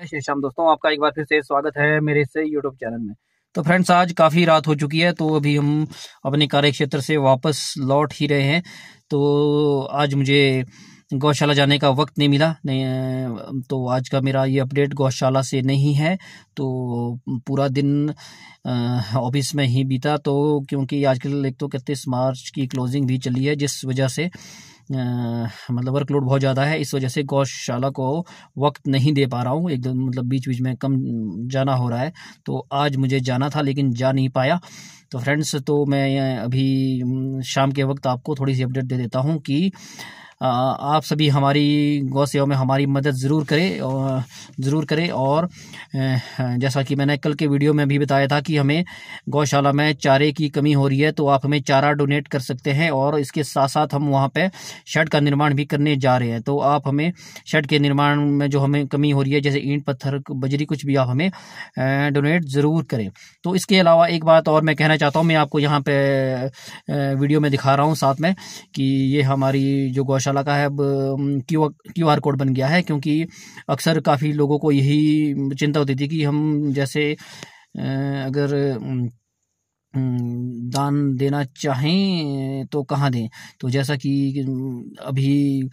जय श्री श्याम दोस्तों आपका एक बार फिर से स्वागत है मेरे से यूट्यूब चैनल में तो फ्रेंड्स आज काफ़ी रात हो चुकी है तो अभी हम अपने कार्य क्षेत्र से वापस लौट ही रहे हैं तो आज मुझे गौशाला जाने का वक्त नहीं मिला नहीं तो आज का मेरा ये अपडेट गौशाला से नहीं है तो पूरा दिन ऑफिस में ही बीता तो क्योंकि आजकल एक तो इकतीस मार्च की क्लोजिंग भी चली है जिस वजह से आ, मतलब वर्कलोड बहुत ज़्यादा है इस वजह से गौशाला को वक्त नहीं दे पा रहा हूँ एकदम मतलब बीच बीच में कम जाना हो रहा है तो आज मुझे जाना था लेकिन जा नहीं पाया तो फ्रेंड्स तो मैं अभी शाम के वक्त आपको थोड़ी सी अपडेट दे देता हूँ कि आप सभी हमारी गौ सेवा में हमारी मदद ज़रूर करें और ज़रूर करें और जैसा कि मैंने कल के वीडियो में भी बताया था कि हमें गौशाला में चारे की कमी हो रही है तो आप हमें चारा डोनेट कर सकते हैं और इसके साथ साथ हम वहाँ पर शेड का निर्माण भी करने जा रहे हैं तो आप हमें शेड के निर्माण में जो हमें कमी हो रही है जैसे ईंट पत्थर बजरी कुछ भी आप हमें डोनेट ज़रूर करें तो इसके अलावा एक बात और मैं कहना चाहता हूँ मैं आपको यहाँ पर वीडियो में दिखा रहा हूँ साथ में कि ये हमारी जो गौशाला पाठशाला का है अब क्यू आर कोड बन गया है क्योंकि अक्सर काफ़ी लोगों को यही चिंता होती थी कि हम जैसे अगर दान देना चाहें तो कहाँ दें तो जैसा कि अभी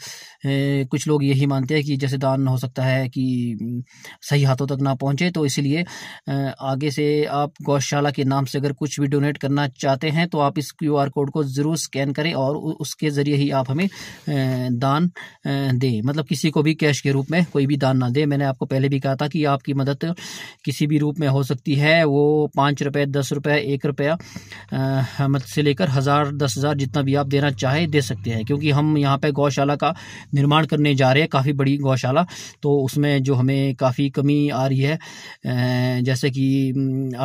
कुछ लोग यही मानते हैं कि जैसे दान हो सकता है कि सही हाथों तक ना पहुँचे तो इसलिए आगे से आप गौशाला के नाम से अगर कुछ भी डोनेट करना चाहते हैं तो आप इस क्यू आर कोड को ज़रूर स्कैन करें और उसके ज़रिए ही आप हमें दान दें मतलब किसी को भी कैश के रूप में कोई भी दान ना दें मैंने आपको पहले भी कहा था कि आपकी मदद किसी भी रूप में हो सकती है वो पाँच रुपये दस रुपये एक रुपये किराया मत से लेकर हज़ार दस हज़ार जितना भी आप देना चाहें दे सकते हैं क्योंकि हम यहाँ पर गौशाला का निर्माण करने जा रहे हैं काफ़ी बड़ी गौशाला तो उसमें जो हमें काफ़ी कमी आ रही है जैसे कि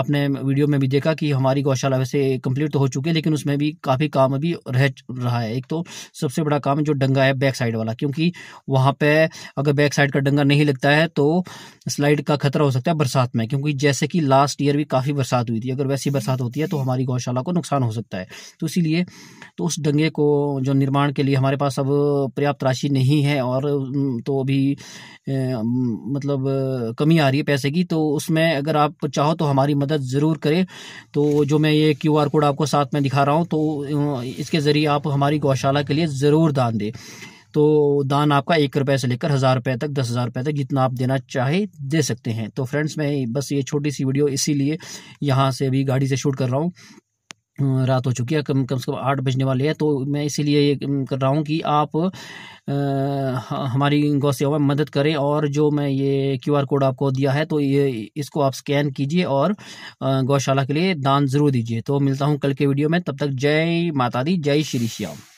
आपने वीडियो में भी देखा कि हमारी गौशाला वैसे कंप्लीट तो हो चुकी है लेकिन उसमें भी काफ़ी काम अभी रह रहा है एक तो सबसे बड़ा काम जो डंगा है बैक साइड वाला क्योंकि वहाँ पर अगर बैक साइड का डंगा नहीं लगता है तो स्लाइड का खतरा हो सकता है बरसात में क्योंकि जैसे कि लास्ट ईयर भी काफ़ी बरसात हुई थी अगर वैसी बरसात होती है तो तो हमारी गौशाला को नुकसान हो सकता है तो इसीलिए तो उस डंगे को जो निर्माण के लिए हमारे पास अब पर्याप्त राशि नहीं है और तो अभी मतलब कमी आ रही है पैसे की तो उसमें अगर आप चाहो तो हमारी मदद ज़रूर करें तो जो मैं ये क्यू आर कोड आपको साथ में दिखा रहा हूँ तो इसके ज़रिए आप हमारी गौशाला के लिए ज़रूर दान दें तो दान आपका एक रुपये से लेकर हज़ार रुपये तक दस हज़ार रुपये तक जितना आप देना चाहे दे सकते हैं तो फ्रेंड्स मैं बस ये छोटी सी वीडियो इसीलिए यहाँ से अभी गाड़ी से शूट कर रहा हूँ रात हो चुकी है कम कम से कम आठ बजने वाले हैं तो मैं इसीलिए ये कर रहा हूँ कि आप आ, हमारी गौ सेवा में मदद करें और जो मैं ये क्यूआर कोड आपको दिया है तो ये इसको आप स्कैन कीजिए और गौशाला के लिए दान ज़रूर दीजिए तो मिलता हूँ कल के वीडियो में तब तक जय माता दी जय श्री श्याम